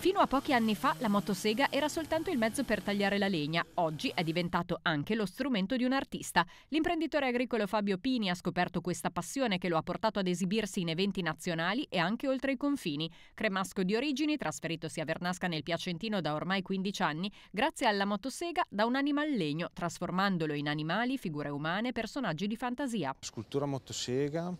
Fino a pochi anni fa la motosega era soltanto il mezzo per tagliare la legna, oggi è diventato anche lo strumento di un artista. L'imprenditore agricolo Fabio Pini ha scoperto questa passione che lo ha portato ad esibirsi in eventi nazionali e anche oltre i confini. Cremasco di origini, trasferitosi a Vernasca nel Piacentino da ormai 15 anni, grazie alla motosega da un animal legno, trasformandolo in animali, figure umane, personaggi di fantasia. Scultura motosega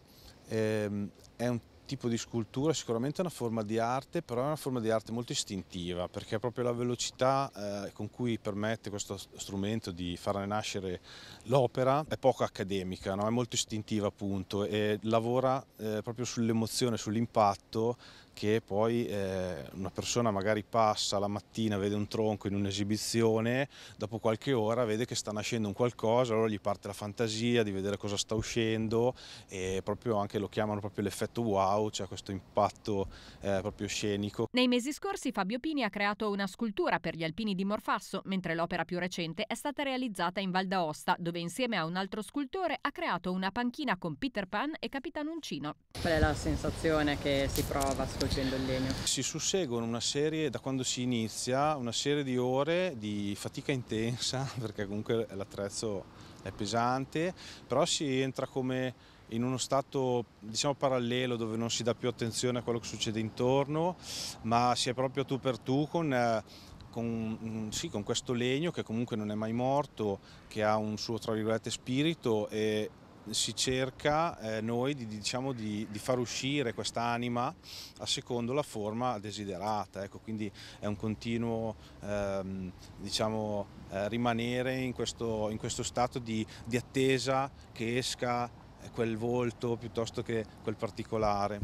ehm, è un tipo di scultura sicuramente è una forma di arte, però è una forma di arte molto istintiva, perché proprio la velocità eh, con cui permette questo strumento di far nascere l'opera è poco accademica, no? è molto istintiva appunto e lavora eh, proprio sull'emozione, sull'impatto che poi eh, una persona magari passa la mattina, vede un tronco in un'esibizione, dopo qualche ora vede che sta nascendo un qualcosa, allora gli parte la fantasia di vedere cosa sta uscendo e proprio anche lo chiamano proprio l'effetto wow wow, c'è cioè questo impatto eh, proprio scenico. Nei mesi scorsi Fabio Pini ha creato una scultura per gli alpini di Morfasso, mentre l'opera più recente è stata realizzata in Val d'Aosta, dove insieme a un altro scultore ha creato una panchina con Peter Pan e Capitan Uncino. Qual è la sensazione che si prova scolpendo il legno? Si susseguono una serie, da quando si inizia, una serie di ore di fatica intensa, perché comunque l'attrezzo è pesante, però si entra come in uno stato diciamo, parallelo dove non si dà più attenzione a quello che succede intorno, ma si è proprio tu per tu con... Eh, con, mm, sì, con, questo legno che comunque non è mai morto, che ha un suo tra virgolette spirito e si cerca eh, noi di, diciamo, di, di, far uscire questa anima a secondo la forma desiderata, ecco, quindi è un continuo ehm, diciamo, eh, rimanere in questo, in questo, stato di, di attesa che esca quel volto piuttosto che quel particolare.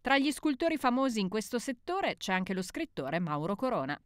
Tra gli scultori famosi in questo settore c'è anche lo scrittore Mauro Corona.